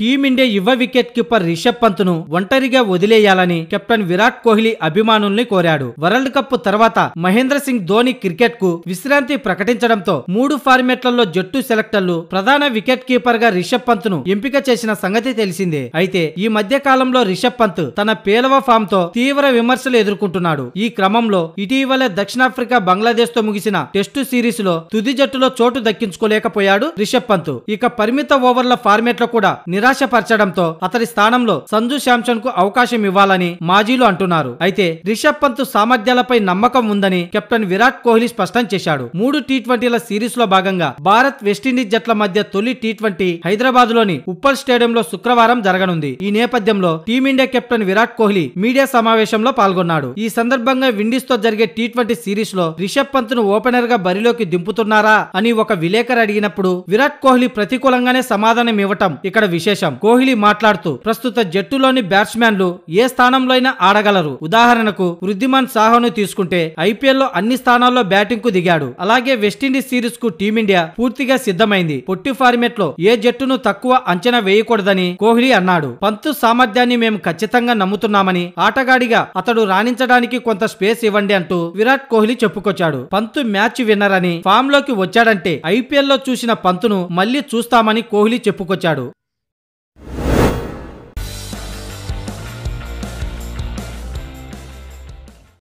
team India యువ wicket keeper Rishabh Pant ను ఒంటరిగా వదిలేయాలని కెప్టెన్ విరాట్ కోహ్లీ అభిమానుల్ని కోరాడు వరల్డ్ కప్ తర్వాత మహేంద్ర సింగ్ ధోని క్రికెట్ కు విశ్రాంతి ప్రకటించడంతో మూడు ఫార్మెట్లలో జట్టు సెలెక్టర్లు ప్రధాన వికెట్ కీపర్ గా రిషబ్ పంత్ ను ఎంపిక చేసిన సంగతి తెలిసిందే అయితే ఈ మధ్య కాలంలో రిషబ్ పంత్ తన పేలవ ఫామ్ తో తీవ్ర విమర్శలు ఎదుర్కొంటున్నాడు ఈ క్రమంలో ఇటీవల దక్షిణాఫ్రికా బంగ్లాదేశ్ తో ముగిసిన టెస్టు సిరీస్ లో తుది జట్టులో చోటు దక్కించుకోలేకపోయాడు రిషబ్ పంత్ ఇక పరిమిత ఓవర్ల ఫార్మేట్ లో కూడా నిరా నిరాశపరచడంతో అతడి స్థానంలో సంజు శాంసన్ కు అవకాశం ఇవ్వాలని మాజీలు అంటున్నారు అయితే రిషబ్ పంత్ సామర్థ్యాలపై నమ్మకం ఉందని కెప్టెన్ విరాట్ కోహ్లీ స్పష్టం చేశాడు మూడు టీ ట్వంటీల సిరీస్ లో భాగంగా భారత్ వెస్టిండీస్ జట్ల మధ్య తొలి టీ ట్వంటీ హైదరాబాద్ లోని ఉప్పల్ స్టేడియంలో శుక్రవారం జరగనుంది ఈ నేపథ్యంలో team India captain Virat Kohli media సమావేశంలో పాల్గొన్నాడు ఈ సందర్భంగా విండీస్ తో జరిగే టీ ట్వంటీ సిరీస్ లో రిషబ్ పంత్ ను ఓపెనర్ గా బరిలోకి దింపుతున్నారా అని ఒక విలేకరు అడిగినప్పుడు విరాట్ కోహ్లీ ప్రతికూలంగానే సమాధానం ఇవ్వటం ఇక్కడ విశేషం విశేషం కోహ్లీ మాట్లాడుతూ ప్రస్తుత జట్టులోని బ్యాట్స్మెన్లు ఏ స్థానంలో అయినా ఆడగలరు ఉదాహరణకు వృద్ధిమాన్ సాహాను తీసుకుంటే ఐపీఎల్లో అన్ని స్థానాల్లో బ్యాటింగ్ కు దిగాడు అలాగే వెస్టిండీస్ సిరీస్ కు టీమిండియా పూర్తిగా సిద్ధమైంది పొట్టి ఫార్మేట్ లో ఏ జట్టును తక్కువ అంచనా వేయకూడదని కోహ్లీ అన్నాడు పంతు సామర్థ్యాన్ని మేము ఖచ్చితంగా నమ్ముతున్నామని ఆటగాడిగా అతడు రాణించడానికి కొంత స్పేస్ ఇవ్వండి అంటూ విరాట్ కోహ్లీ చెప్పుకొచ్చాడు పంతు మ్యాచ్ విన్నర్ అని ఫామ్ లోకి వచ్చాడంటే ఐపీఎల్లో చూసిన పంతును మళ్లీ చూస్తామని కోహ్లీ చెప్పుకొచ్చాడు